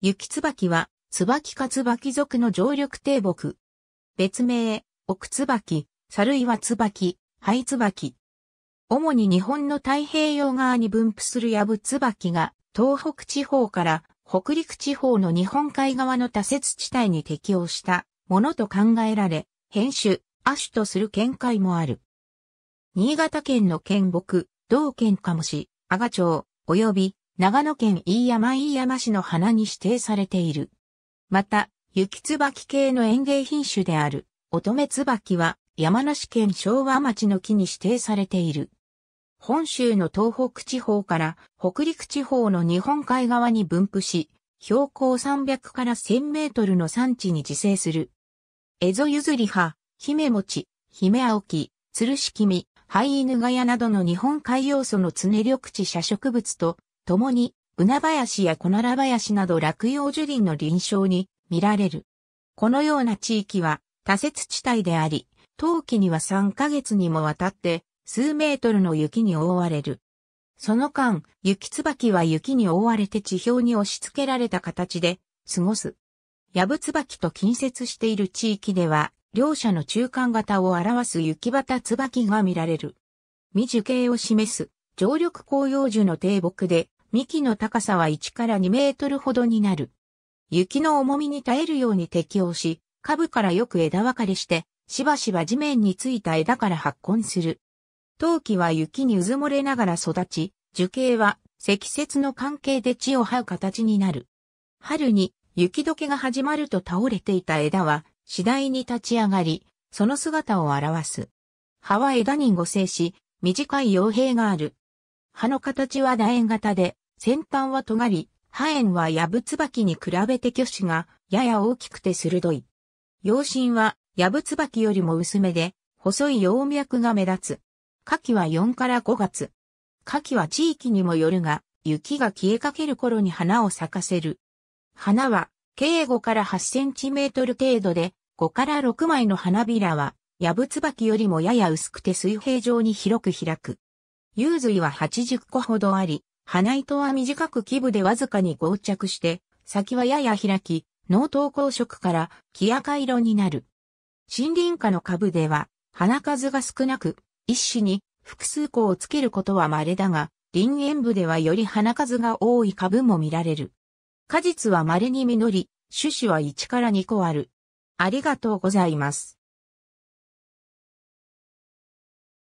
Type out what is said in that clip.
雪椿は、椿か椿族の常緑低木。別名、奥椿、猿岩椿、灰椿。主に日本の太平洋側に分布するヤブ椿が、東北地方から北陸地方の日本海側の多雪地帯に適応したものと考えられ、変種、亜種とする見解もある。新潟県の県木、同県鴨市、阿賀町、及び長野県飯山飯山市の花に指定されている。また、雪椿系の園芸品種である、乙女椿は山梨県昭和町の木に指定されている。本州の東北地方から北陸地方の日本海側に分布し、標高300から1000メートルの山地に自生する。蝦夷譲り葉、姫餅、姫青木、シるしハイ灰犬ガヤなどの日本海要素の常緑地社植物と共に、ブナ林やコナラ林など落葉樹林の臨床に見られる。このような地域は多雪地帯であり、冬季には3ヶ月にもわたって数メートルの雪に覆われる。その間、雪椿は雪に覆われて地表に押し付けられた形で過ごす。ヤブ椿と近接している地域では、両者の中間型を表す雪畑椿が見られる。未樹形を示す常緑紅葉樹の低木で、幹の高さは1から2メートルほどになる。雪の重みに耐えるように適応し、株からよく枝分かれして、しばしば地面についた枝から発根する。陶器は雪にうずもれながら育ち、樹形は積雪の関係で地を這う形になる。春に雪解けが始まると倒れていた枝は次第に立ち上がり、その姿を表す。葉は枝に互生し、短い傭兵がある。葉の形は楕円型で、先端は尖り、ハ炎はヤブツバキに比べて巨子がやや大きくて鋭い。葉芯はヤブツバキよりも薄めで、細い葉脈が目立つ。夏季は4から5月。夏季は地域にもよるが、雪が消えかける頃に花を咲かせる。花は、計5から8センチメートル程度で、5から6枚の花びらは、ヤブツバキよりもやや薄くて水平状に広く開く。幽髄は80個ほどあり、鼻糸は短く基部でわずかに合着して、先はやや開き、脳頭光色から木赤色になる。森林化の株では、花数が少なく、一子に複数個をつけることは稀だが、林園部ではより花数が多い株も見られる。果実は稀に実り、種子は1から2個ある。ありがとうございます。